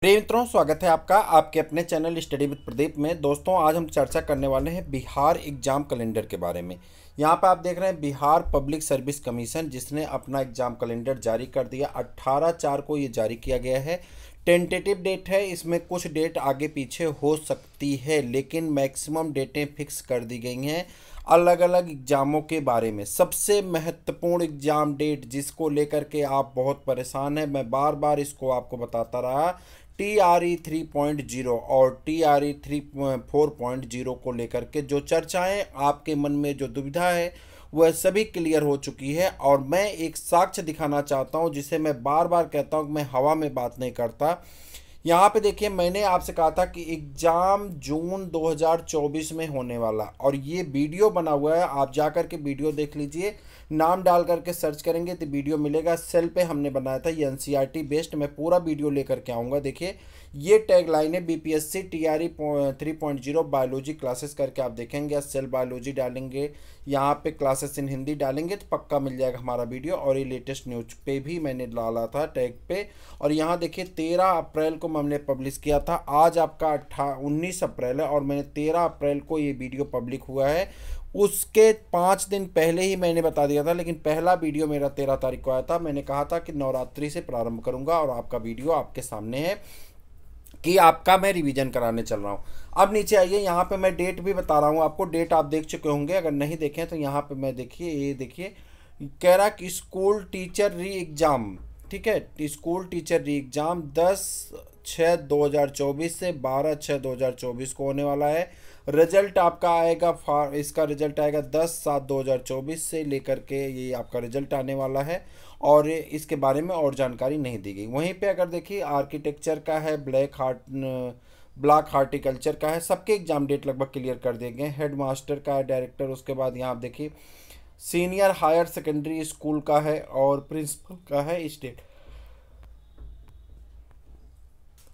प्रिय मित्रों स्वागत है आपका आपके अपने चैनल स्टडी विद प्रदीप में दोस्तों आज हम चर्चा करने वाले हैं बिहार एग्जाम कैलेंडर के बारे में यहाँ पर आप देख रहे हैं बिहार पब्लिक सर्विस कमीशन जिसने अपना एग्जाम कैलेंडर जारी कर दिया 18 चार को ये जारी किया गया है टेंटेटिव डेट है इसमें कुछ डेट आगे पीछे हो सकती है लेकिन मैक्सिमम डेटें फिक्स कर दी गई हैं अलग अलग एग्ज़ामों के बारे में सबसे महत्वपूर्ण एग्ज़ाम डेट जिसको लेकर के आप बहुत परेशान हैं मैं बार बार इसको आपको बताता रहा T R E three point zero और T R E three four point zero को लेकर के जो चर्चाएं आपके मन में जो दुविधा है वह सभी क्लियर हो चुकी है और मैं एक साक्ष्य दिखाना चाहता हूं जिसे मैं बार बार कहता हूं कि मैं हवा में बात नहीं करता यहाँ पे देखिए मैंने आपसे कहा था कि एग्ज़ाम जून 2024 में होने वाला और ये वीडियो बना हुआ है आप जा के वीडियो देख लीजिए नाम डाल करके सर्च करेंगे तो वीडियो मिलेगा सेल पे हमने बनाया था ये एन बेस्ड e मैं पूरा वीडियो लेकर के आऊँगा देखिए ये टैग लाइन है R E three point zero biology classes करके आप देखेंगे या सेल बायोलॉजी डालेंगे यहाँ पे क्लासेस इन हिंदी डालेंगे तो पक्का मिल जाएगा हमारा वीडियो और ये लेटेस्ट न्यूज पे भी मैंने डाला था टैग पे और यहाँ देखिए तेरह अप्रैल को हमने पब्लिश किया था आज आपका अट्ठा उन्नीस अप्रैल है और मैंने तेरह अप्रैल को ये वीडियो पब्लिक हुआ है उसके पाँच दिन पहले ही मैंने बता दिया था लेकिन पहला वीडियो मेरा तेरह तारीख को आया था मैंने कहा था कि नवरात्रि से प्रारंभ करूँगा और आपका वीडियो आपके सामने है कि आपका मैं रिवीजन कराने चल रहा हूँ अब नीचे आइए यहाँ पे मैं डेट भी बता रहा हूँ आपको डेट आप देख चुके होंगे अगर नहीं देखें तो यहाँ पे मैं देखिए ये देखिए कह रहा कि स्कूल टीचर री एग्ज़ाम ठीक है स्कूल टीचर री एग्ज़ाम दस छः दो हज़ार चौबीस से बारह छः दो हज़ार चौबीस को होने वाला है रिजल्ट आपका आएगा फार इसका रिजल्ट आएगा दस सात दो हज़ार चौबीस से लेकर के ये आपका रिजल्ट आने वाला है और इसके बारे में और जानकारी नहीं दी गई वहीं पे अगर देखिए आर्किटेक्चर का है ब्लैक हार्ट ब्लैक हार्टिकल्चर का है सबके एग्जाम डेट लगभग क्लियर कर दिए गए हेड मास्टर का है डायरेक्टर उसके बाद यहाँ आप देखिए सीनियर हायर सेकेंडरी स्कूल का है और प्रिंसिपल का है स्टेट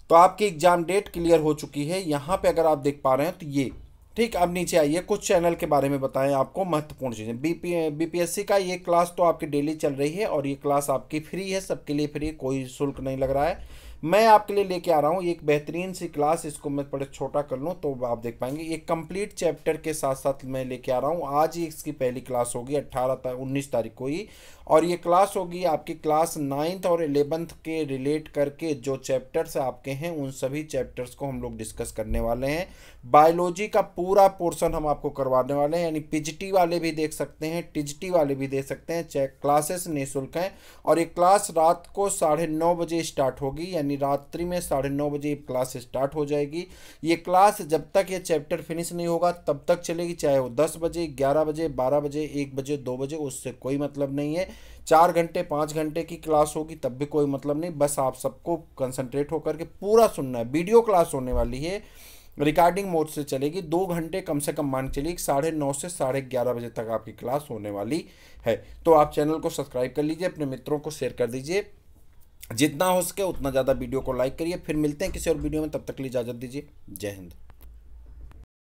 तो आपकी एग्ज़ाम डेट क्लियर हो चुकी है यहाँ पे अगर आप देख पा रहे हैं तो ये ठीक अब नीचे आइए कुछ चैनल के बारे में बताएं आपको महत्वपूर्ण चीज़ें बीपी बीपीएससी का ये क्लास तो आपकी डेली चल रही है और ये क्लास आपकी फ्री है सबके लिए फ्री कोई शुल्क नहीं लग रहा है मैं आपके लिए लेके आ रहा हूँ एक बेहतरीन सी क्लास इसको मैं बड़े छोटा कर लूँ तो आप देख पाएंगे एक कंप्लीट चैप्टर के साथ साथ मैं लेके आ रहा हूँ आज ही इसकी पहली क्लास होगी अट्ठारह तक उन्नीस तारीख को ही और ये क्लास होगी आपकी क्लास नाइन्थ और एलेवंथ के रिलेट करके जो चैप्टर्स आपके हैं उन सभी चैप्टर्स को हम लोग डिस्कस करने वाले हैं बायोलॉजी का पूरा पोर्सन हम आपको करवाने वाले हैं यानी पिजटी वाले भी देख सकते हैं टिजटी वाले भी देख सकते हैं क्लासेस निःशुल्क हैं और ये क्लास रात को साढ़े नौ बजे स्टार्ट होगी यानी यानी रात्रि में साढ़े नौ बजे क्लास स्टार्ट हो जाएगी ये क्लास जब तक ये चैप्टर फिनिश नहीं होगा तब तक चलेगी चाहे वो दस बजे ग्यारह बजे बारह बजे एक बजे दो बजे उससे कोई मतलब नहीं है चार घंटे पाँच घंटे की क्लास होगी तब भी कोई मतलब नहीं बस आप सबको कंसनट्रेट होकर के पूरा सुनना है वीडियो क्लास होने वाली है रिकॉर्डिंग मोड से चलेगी दो घंटे कम से कम मान चलिए साढ़े नौ से साढ़े ग्यारह बजे तक आपकी क्लास होने वाली है तो आप चैनल को सब्सक्राइब कर लीजिए अपने मित्रों को शेयर कर दीजिए जितना हो सके उतना ज़्यादा वीडियो को लाइक करिए फिर मिलते हैं किसी और वीडियो में तब तक लिए इजाज़त दीजिए जय हिंद